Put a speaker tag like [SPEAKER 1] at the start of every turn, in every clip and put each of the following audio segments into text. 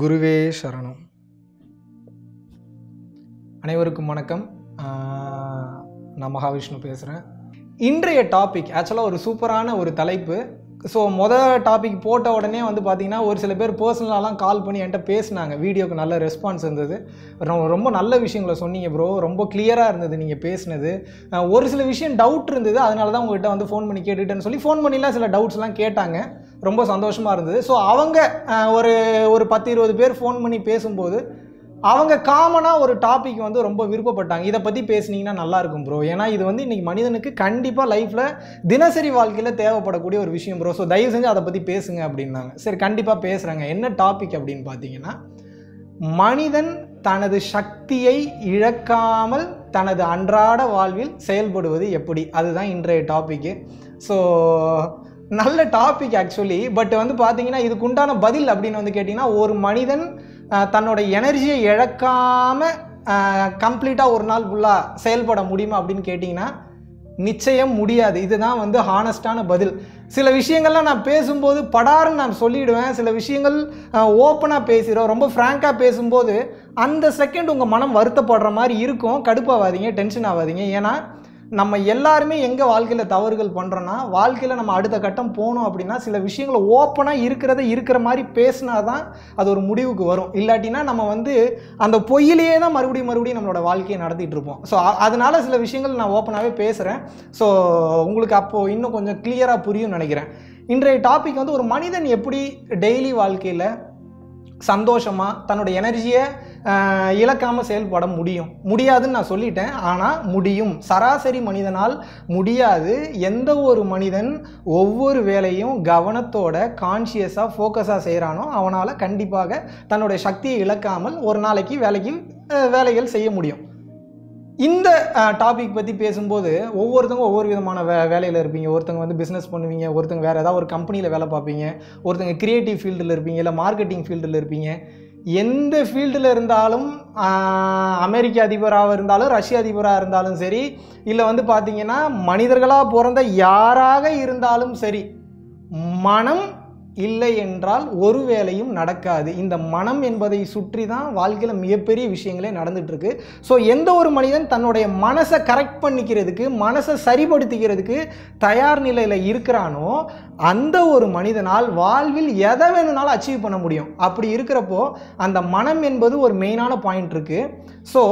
[SPEAKER 1] குருவே சரணம் அனைவருக்கும் வணக்கம் நான் மகாவிஷ்ணு பேசுகிறேன் இன்றைய டாபிக் ஆக்சுவலாக ஒரு சூப்பரான ஒரு தலைப்பு ஸோ மொதல் டாபிக் போட்ட உடனே வந்து பார்த்திங்கன்னா ஒரு சில பேர் பர்சனலாலாம் கால் பண்ணி என்கிட்ட பேசினாங்க வீடியோக்கு நல்ல ரெஸ்பான்ஸ் இருந்தது ரொம்ப நல்ல விஷயங்களை சொன்னீங்க ப்ரோ ரொம்ப கிளியராக இருந்தது நீங்கள் பேசினது ஒரு சில விஷயம் டவுட் இருந்தது அதனால தான் உங்கள்கிட்ட வந்து ஃபோன் பண்ணி கேட்டுட்டேன்னு சொல்லி ஃபோன் பண்ணிலாம் சில டவுட்ஸ்லாம் கேட்டாங்க ரொம்ப சந்தோஷமாக இருந்தது ஸோ அவங்க ஒரு ஒரு பத்து இருபது பேர் ஃபோன் பண்ணி பேசும்போது அவங்க காமனாக ஒரு டாபிக் வந்து ரொம்ப விருப்பப்பட்டாங்க இதை பற்றி பேசுனீங்கன்னா நல்லாயிருக்கும் ப்ரோ ஏன்னா இது வந்து இன்றைக்கி மனிதனுக்கு கண்டிப்பாக லைஃப்பில் தினசரி வாழ்க்கையில் தேவைப்படக்கூடிய ஒரு விஷயம் ப்ரோ ஸோ தயவு செஞ்சு அதை பற்றி பேசுங்க அப்படின்னாங்க சரி கண்டிப்பாக பேசுகிறாங்க என்ன டாபிக் அப்படின்னு பார்த்தீங்கன்னா மனிதன் தனது சக்தியை இழக்காமல் தனது அன்றாட வாழ்வில் செயல்படுவது எப்படி அதுதான் இன்றைய டாப்பிக்கு ஸோ நல்ல டாபிக் ஆக்சுவலி பட் வந்து பார்த்தீங்கன்னா இதுக்கு உண்டான பதில் அப்படின்னு வந்து கேட்டிங்கன்னா ஒரு மனிதன் தன்னோட எனர்ஜியை இழக்காமல் கம்ப்ளீட்டாக ஒரு நாள் ஃபுல்லாக செயல்பட முடியுமா அப்படின்னு கேட்டிங்கன்னா நிச்சயம் முடியாது இதுதான் வந்து ஹானஸ்டான பதில் சில விஷயங்கள்லாம் நான் பேசும்போது படாருன்னு நான் சொல்லிவிடுவேன் சில விஷயங்கள் ஓப்பனாக பேசிடும் ரொம்ப ஃப்ராங்காக பேசும்போது அந்த செகண்ட் உங்கள் மனம் வருத்தப்படுற மாதிரி இருக்கும் கடுப்பாகாதீங்க டென்ஷன் ஆகாதீங்க ஏன்னா நம்ம எல்லாருமே எங்கே வாழ்க்கையில் தவறுகள் பண்ணுறோன்னா வாழ்க்கையில் நம்ம அடுத்த கட்டம் போகணும் அப்படின்னா சில விஷயங்களை ஓப்பனாக இருக்கிறத இருக்கிற மாதிரி பேசினா தான் அது ஒரு முடிவுக்கு வரும் இல்லாட்டினா நம்ம வந்து அந்த பொய்யிலேயே தான் மறுபடியும் மறுபடியும் நம்மளோட வாழ்க்கையை நடத்திட்டு இருப்போம் ஸோ அதனால் சில விஷயங்கள் நான் ஓப்பனாகவே பேசுகிறேன் ஸோ உங்களுக்கு அப்போது இன்னும் கொஞ்சம் கிளியராக புரியும் நினைக்கிறேன் இன்றைய டாபிக் வந்து ஒரு மனிதன் எப்படி டெய்லி வாழ்க்கையில் சந்தோஷமாக தன்னோட எனர்ஜியை இழக்காமல் செயல்பட முடியும் முடியாதுன்னு நான் சொல்லிட்டேன் ஆனால் முடியும் சராசரி மனிதனால் முடியாது எந்த ஒரு மனிதன் ஒவ்வொரு வேலையும் கவனத்தோட கான்ஷியஸாக ஃபோக்கஸாக செய்கிறானோ அவனால் கண்டிப்பாக தன்னுடைய சக்தியை இழக்காமல் ஒரு நாளைக்கு வேலைக்கு வேலைகள் செய்ய முடியும் இந்த டாபிக் பற்றி பேசும்போது ஒவ்வொருத்தவங்க ஒவ்வொரு விதமான வே வேலையில் இருப்பீங்க ஒருத்தங்க வந்து பிஸ்னஸ் பண்ணுவீங்க ஒருத்தங்க வேறு ஏதாவது ஒரு கம்பெனியில் வேலை பார்ப்பீங்க ஒருத்தங்க க்ரியேட்டிவ் ஃபீல்டில் இருப்பீங்க இல்லை மார்க்கெட்டிங் ஃபீல்டில் இருப்பீங்க எந்த ஃபீல்டில் இருந்தாலும் அமெரிக்க அதிபராக இருந்தாலும் ரஷ்ய அதிபராக இருந்தாலும் சரி இல்லை வந்து பார்த்திங்கன்னா மனிதர்களாக பிறந்த யாராக இருந்தாலும் சரி மனம் இல்லை என்றால் ஒரு வேலையும் நடக்காது இந்த மனம் என்பதை சுற்றி தான் வாழ்க்கையில் மிகப்பெரிய விஷயங்களே நடந்துகிட்ருக்கு ஸோ எந்த ஒரு மனிதன் தன்னுடைய மனசை கரெக்ட் பண்ணிக்கிறதுக்கு மனசை சரிபடுத்திக்கிறதுக்கு தயார் நிலையில் இருக்கிறானோ அந்த ஒரு மனிதனால் வாழ்வில் எதை வேணும்னாலும் அச்சீவ் பண்ண முடியும் அப்படி இருக்கிறப்போ அந்த மனம் என்பது ஒரு மெயினான பாயிண்ட் இருக்குது ஸோ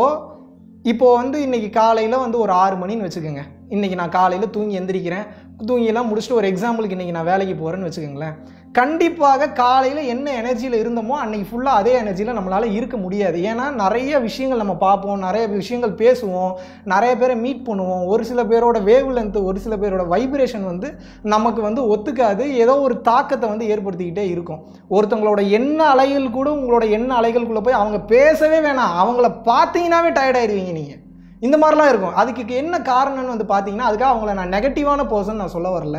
[SPEAKER 1] இப்போது வந்து இன்றைக்கி காலையில் வந்து ஒரு ஆறு மணின்னு வச்சுக்கோங்க இன்றைக்கி நான் காலையில் தூங்கி எந்திரிக்கிறேன் தூங்கியெல்லாம் முடிச்சுட்டு ஒரு எக்ஸாம்பிளுக்கு இன்றைக்கி நான் வேலைக்கு போகிறேன்னு வச்சுக்கோங்களேன் கண்டிப்பாக காலையில் என்ன எனர்ஜியில் இருந்தோமோ அன்றைக்கி ஃபுல்லாக அதே எனர்ஜியில் நம்மளால் இருக்க முடியாது ஏன்னா நிறைய விஷயங்கள் நம்ம பார்ப்போம் நிறைய விஷயங்கள் பேசுவோம் நிறைய பேரை மீட் பண்ணுவோம் ஒரு சில பேரோட வேவ் லென்த்து ஒரு சில பேரோட வைப்ரேஷன் வந்து நமக்கு வந்து ஒத்துக்காது ஏதோ ஒரு தாக்கத்தை வந்து ஏற்படுத்திக்கிட்டே இருக்கும் ஒருத்தவங்களோட எண்ண அலைகள் கூட உங்களோட எண்ண அலைகளுக்குள்ளே போய் அவங்க பேசவே வேணாம் அவங்கள பார்த்தீங்கன்னாவே டயர்டாயிடுவீங்க நீங்கள் இந்த மாதிரிலாம் இருக்கும் அதுக்கு என்ன காரணம்னு வந்து பார்த்தீங்கன்னா அதுக்காக அவங்கள நான் நெகட்டிவான பர்சன் நான் சொல்ல வரல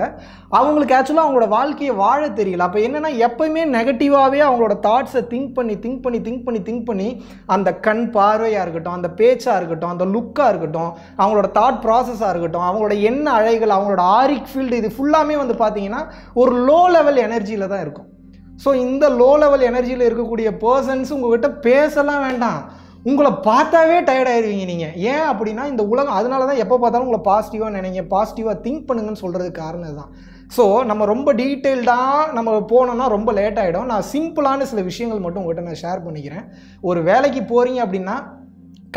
[SPEAKER 1] அவங்களுக்கு ஆக்சுவலாக அவங்களோட வாழ்க்கையை வாழ தெரியல அப்போ என்னென்னா எப்போயுமே நெகட்டிவாகவே அவங்களோட தாட்ஸை திங்க் பண்ணி திங்க் பண்ணி திங்க் பண்ணி திங்க் பண்ணி அந்த கண் பார்வையாக இருக்கட்டும் அந்த பேச்சாக இருக்கட்டும் அந்த லுக்காக இருக்கட்டும் அவங்களோட தாட் ப்ராசஸாக இருக்கட்டும் அவங்களோட என்ன அழைகள் அவங்களோட ஆரிக் ஃபீல்டு இது ஃபுல்லாமே வந்து பார்த்தீங்கன்னா ஒரு லோ லெவல் எனர்ஜியில் தான் இருக்கும் ஸோ இந்த லோ லெவல் எனர்ஜியில் இருக்கக்கூடிய பர்சன்ஸ் உங்கள்கிட்ட பேசலாம் வேண்டாம் உங்களை பார்த்தாவே டயர்ட் ஆயிடுவீங்க நீங்கள் ஏன் அப்படின்னா இந்த உலகம் அதனால தான் எப்போ பார்த்தாலும் உங்களை பாசிட்டிவாக நினைங்க பாசிட்டிவாக திங்க் பண்ணுங்கன்னு சொல்கிறதுக்கு காரணம் தான் ஸோ நம்ம ரொம்ப டீட்டெயில்டாக நம்ம போனோம்னா ரொம்ப லேட் ஆகிடும் நான் சிம்பிளான சில விஷயங்கள் மட்டும் உங்கள்கிட்ட நான் ஷேர் பண்ணிக்கிறேன் ஒரு வேலைக்கு போகிறீங்க அப்படின்னா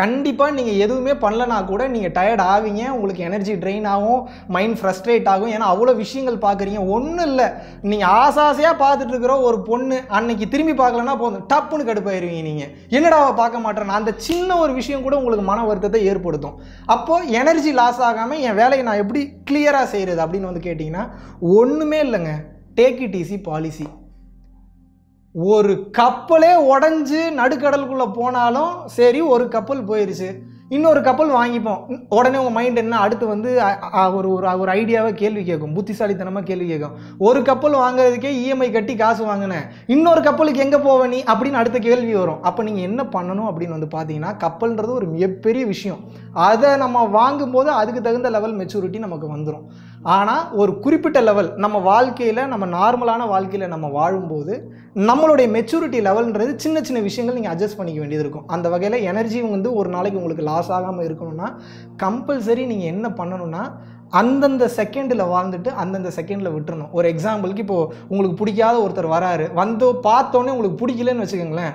[SPEAKER 1] கண்டிப்பாக நீங்கள் எதுவுமே பண்ணலனா கூட நீங்கள் டயர்ட் ஆவீங்க உங்களுக்கு எனர்ஜி ட்ரெயின் ஆகும் மைண்ட் ஃப்ரஸ்ட்ரேட் ஆகும் ஏன்னா அவ்வளோ விஷயங்கள் பார்க்குறீங்க ஒன்றும் இல்லை நீங்கள் ஆசை ஆசையாக பார்த்துட்டு இருக்கிற ஒரு பொண்ணு அன்னைக்கு திரும்பி பார்க்கலன்னா போதும் டப்புன்னு கடுப்பாயிருவீங்க நீங்கள் என்னடா பார்க்க மாட்டேறேன் அந்த சின்ன ஒரு விஷயம் கூட உங்களுக்கு மன வருத்தத்தை ஏற்படுத்தும் அப்போது எனர்ஜி லாஸ் ஆகாமல் என் வேலையை நான் எப்படி கிளியராக செய்கிறது அப்படின்னு வந்து கேட்டிங்கன்னா ஒன்றுமே இல்லைங்க டேக் இட் ஈஸி பாலிசி ஒரு கப்பலே உடஞ்சி நடுக்கடலுக்குள்ளே போனாலும் சரி ஒரு கப்பல் போயிடுச்சு இன்னொரு கப்பல் வாங்கிப்போம் உடனே உங்கள் மைண்ட் என்ன அடுத்து வந்து ஒரு ஒரு ஒரு ஐடியாவை கேள்வி கேட்கும் புத்திசாலித்தனமாக கேள்வி கேட்கும் ஒரு கப்பல் வாங்குறதுக்கே இஎம்ஐ e கட்டி காசு வாங்கினேன் இன்னொரு கப்பலுக்கு எங்கே போவ நீ அப்படின்னு அடுத்த கேள்வி வரும் அப்போ நீங்கள் என்ன பண்ணணும் அப்படின்னு வந்து பார்த்தீங்கன்னா கப்பல்ன்றது ஒரு மிகப்பெரிய விஷயம் அதை நம்ம வாங்கும்போது அதுக்கு தகுந்த லெவல் மெச்சூரிட்டி நமக்கு வந்துடும் ஆனால் ஒரு குறிப்பிட்ட லெவல் நம்ம வாழ்க்கையில் நம்ம நார்மலான வாழ்க்கையில் நம்ம வாழும்போது நம்மளுடைய மெச்சூரிட்டி லெவல்ன்றது சின்ன சின்ன விஷயங்கள் நீங்கள் அட்ஜஸ்ட் பண்ணிக்க வேண்டியது இருக்கும் அந்த வகையில் எனர்ஜி வந்து ஒரு நாளைக்கு உங்களுக்கு லாஸ் ஆகாமல் இருக்கணும்னா கம்பல்சரி நீங்கள் என்ன பண்ணணும்னா அந்தந்த செகண்டில் வாழ்ந்துட்டு அந்தந்த செகண்டில் விட்டுறணும் ஒரு எக்ஸாம்பிளுக்கு இப்போது உங்களுக்கு பிடிக்காத ஒருத்தர் வராரு வந்து பார்த்தோன்னே உங்களுக்கு பிடிக்கலன்னு வச்சுக்கோங்களேன்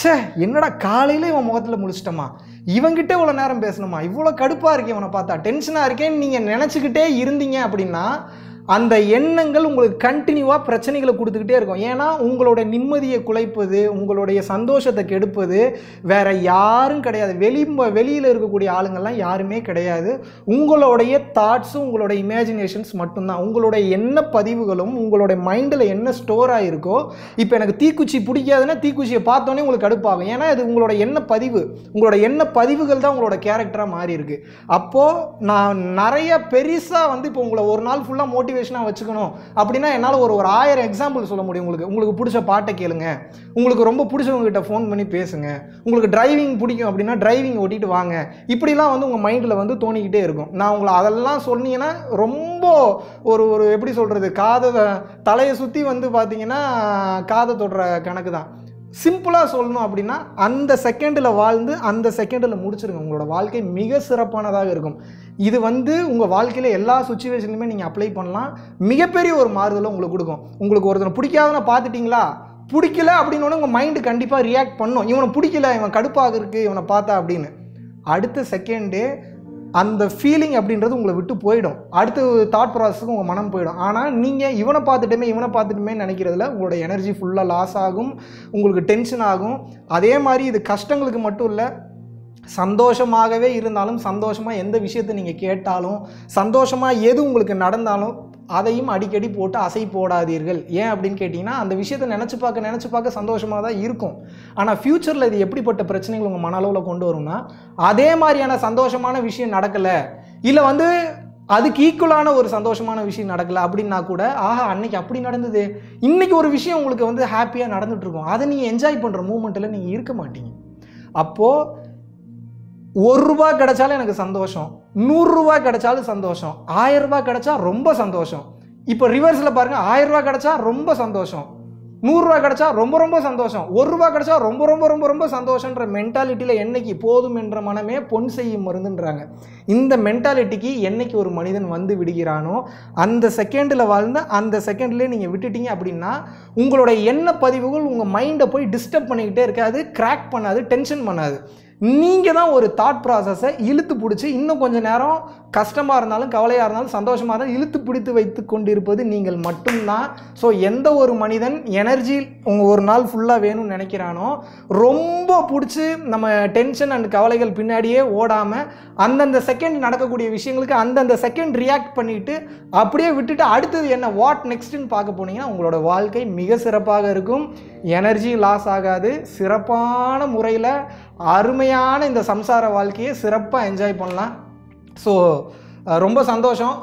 [SPEAKER 1] சே என்னடா காலையில் இவன் முகத்தில் முழிச்சிட்டோமா இவங்கிட்ட இவ்வளோ நேரம் பேசணுமா இவ்வளோ கடுப்பாக இருக்கேன் இவனை பார்த்தா டென்ஷனாக இருக்கேன்னு நீங்கள் நினச்சிக்கிட்டே இருந்தீங்க அப்படின்னா அந்த எண்ணங்கள் உங்களுக்கு கண்டினியூவாக பிரச்சனைகளை கொடுத்துக்கிட்டே இருக்கும் ஏன்னா உங்களோட நிம்மதியை குலைப்பது உங்களுடைய சந்தோஷத்தை கெடுப்பது வேறு யாரும் கிடையாது வெளி வெளியில் இருக்கக்கூடிய ஆளுங்கள்லாம் யாருமே கிடையாது உங்களுடைய தாட்ஸும் உங்களுடைய இமேஜினேஷன்ஸ் மட்டும்தான் உங்களுடைய எண்ண பதிவுகளும் உங்களுடைய மைண்டில் என்ன ஸ்டோர் ஆகிருக்கோ இப்போ எனக்கு தீக்குச்சி பிடிக்காதுன்னா தீக்குச்சியை பார்த்தோன்னே உங்களுக்கு கடுப்பாகும் ஏன்னா இது உங்களோட எண்ண பதிவு உங்களோட எண்ண பதிவுகள் தான் உங்களோட கேரக்டராக மாறி இருக்கு அப்போது நான் நிறைய பெருசாக வந்து இப்போ உங்களை ஒரு நாள் ஃபுல்லாக மோட்டிவேட் மோட்டிவேஷனாக வச்சுக்கணும் அப்படின்னா என்னால் ஒரு ஒரு ஆயிரம் எக்ஸாம்பிள் சொல்ல முடியும் உங்களுக்கு உங்களுக்கு பிடிச்ச பாட்டை கேளுங்க உங்களுக்கு ரொம்ப பிடிச்சவங்ககிட்ட ஃபோன் பண்ணி பேசுங்க உங்களுக்கு டிரைவிங் பிடிக்கும் அப்படின்னா டிரைவிங் ஓட்டிட்டு வாங்க இப்படிலாம் வந்து உங்கள் மைண்டில் வந்து தோணிக்கிட்டே இருக்கும் நான் உங்களை அதெல்லாம் சொன்னீங்கன்னா ரொம்ப ஒரு ஒரு எப்படி சொல்கிறது காதை தலையை சுற்றி வந்து பார்த்தீங்கன்னா காதை தொடுற கணக்கு தான் சிம்பிளாக சொல்லணும் அப்படின்னா அந்த செகண்டில் வாழ்ந்து அந்த செகண்டில் முடிச்சிருங்க உங்களோட வாழ்க்கை மிக சிறப்பானதாக இருக்கும் இது வந்து உங்கள் வாழ்க்கையில் எல்லா சுச்சுவேஷன்லையுமே நீங்கள் அப்ளை பண்ணலாம் மிகப்பெரிய ஒரு மாறுதலை உங்களுக்கு கொடுக்கும் உங்களுக்கு ஒருத்தனை பிடிக்காதனா பார்த்துட்டிங்களா பிடிக்கல அப்படின்னு உங்கள் மைண்டு கண்டிப்பாக ரியாக்ட் பண்ணும் இவனை பிடிக்கல இவன் கடுப்பாக இருக்குது இவனை பார்த்தா அப்படின்னு அடுத்த செகண்டு அந்த ஃபீலிங் அப்படின்றது உங்களை விட்டு போயிடும் அடுத்த தாட் ப்ராசஸ்க்கு உங்கள் மனம் போயிடும் ஆனால் நீங்கள் இவனை பார்த்துட்டுமே இவனை பார்த்துட்டுமே நினைக்கிறதுல உங்களோட எனர்ஜி ஃபுல்லாக லாஸ் ஆகும் உங்களுக்கு டென்ஷன் ஆகும் அதே மாதிரி இது கஷ்டங்களுக்கு மட்டும் இல்லை சந்தோஷமாகவே இருந்தாலும் சந்தோஷமாக எந்த விஷயத்தை நீங்கள் கேட்டாலும் சந்தோஷமாக எது உங்களுக்கு நடந்தாலும் அதையும் அடிக்கடி போட்டு அசை போடாதீர்கள் ஏன் அப்படின்னு கேட்டிங்கன்னா அந்த விஷயத்தை நினச்சி பார்க்க நினச்சி பார்க்க சந்தோஷமாக தான் இருக்கும் ஆனால் ஃப்யூச்சரில் இது எப்படிப்பட்ட பிரச்சனைகள் உங்கள் மன அளவில் கொண்டு வரும்னா அதே மாதிரியான சந்தோஷமான விஷயம் நடக்கலை இல்லை வந்து அதுக்கு ஈக்குவலான ஒரு சந்தோஷமான விஷயம் நடக்கலை அப்படின்னா கூட ஆஹா அன்னைக்கு அப்படி நடந்தது இன்றைக்கி ஒரு விஷயம் உங்களுக்கு வந்து ஹாப்பியாக நடந்துகிட்ருக்கும் அதை நீங்கள் என்ஜாய் பண்ணுற மூமெண்ட்டில் நீங்கள் இருக்க மாட்டீங்க அப்போது ஒரு ரூபா கிடைச்சாலும் எனக்கு சந்தோஷம் நூறுரூவா கிடைச்சாலும் சந்தோஷம் ஆயரூபா கிடைச்சா ரொம்ப சந்தோஷம் இப்போ ரிவர்ஸில் பாருங்கள் ஆயரூபா கிடைச்சா ரொம்ப சந்தோஷம் நூறுரூவா கிடைச்சா ரொம்ப ரொம்ப சந்தோஷம் ஒரு ரூபா கிடைச்சா ரொம்ப ரொம்ப ரொம்ப ரொம்ப சந்தோஷன்ற மென்டாலிட்டியில் என்னைக்கு போதும் என்ற மனமே பொன் செய்யும் மருந்துன்றாங்க இந்த மென்டாலிட்டிக்கு என்னைக்கு ஒரு மனிதன் வந்து விடுகிறானோ அந்த செகண்டில் வாழ்ந்து அந்த செகண்ட்லேயே நீங்கள் விட்டுட்டீங்க அப்படின்னா உங்களுடைய எண்ண பதிவுகள் உங்கள் மைண்டை போய் டிஸ்டர்ப் பண்ணிக்கிட்டே இருக்காது கிராக் பண்ணாது டென்ஷன் பண்ணாது நீங்கள் தான் ஒரு தாட் ப்ராசஸை இழுத்து பிடிச்சி இன்னும் கொஞ்சம் நேரம் கஷ்டமாக இருந்தாலும் கவலையாக இருந்தாலும் சந்தோஷமாக இருந்தாலும் இழுத்து பிடித்து வைத்து கொண்டிருப்பது நீங்கள் மட்டும்தான் ஸோ எந்த ஒரு மனிதன் எனர்ஜி உங்கள் ஒரு நாள் ஃபுல்லாக வேணும்னு நினைக்கிறானோ ரொம்ப பிடிச்சி நம்ம டென்ஷன் அண்ட் கவலைகள் பின்னாடியே ஓடாமல் அந்தந்த செகண்ட் நடக்கக்கூடிய விஷயங்களுக்கு அந்தந்த செகண்ட் ரியாக்ட் பண்ணிவிட்டு அப்படியே விட்டுட்டு அடுத்தது என்ன வாட் நெக்ஸ்ட்டுன்னு பார்க்க போனீங்கன்னா உங்களோட வாழ்க்கை மிக சிறப்பாக இருக்கும் எனர்ஜி லாஸ் ஆகாது சிறப்பான முறையில் அருமையான இந்த சம்சார வாழ்க்கையை சிறப்பாக என்ஜாய் பண்ணலாம் ஸோ ரொம்ப சந்தோஷம்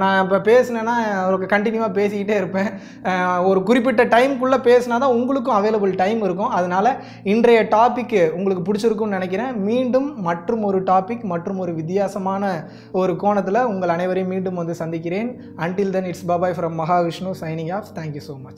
[SPEAKER 1] நான் இப்போ பேசினேன்னா கண்டினியூவாக பேசிக்கிட்டே இருப்பேன் ஒரு குறிப்பிட்ட டைம்குள்ளே பேசினா தான் உங்களுக்கும் அவைலபிள் டைம் இருக்கும் அதனால் இன்றைய டாப்பிக்கு உங்களுக்கு பிடிச்சிருக்குன்னு நினைக்கிறேன் மீண்டும் மற்றும் ஒரு டாபிக் மற்றும் ஒரு வித்தியாசமான ஒரு கோணத்தில் உங்கள் அனைவரையும் மீண்டும் வந்து சந்திக்கிறேன் until then it's bye bye from Mahavishnu signing off thank you so much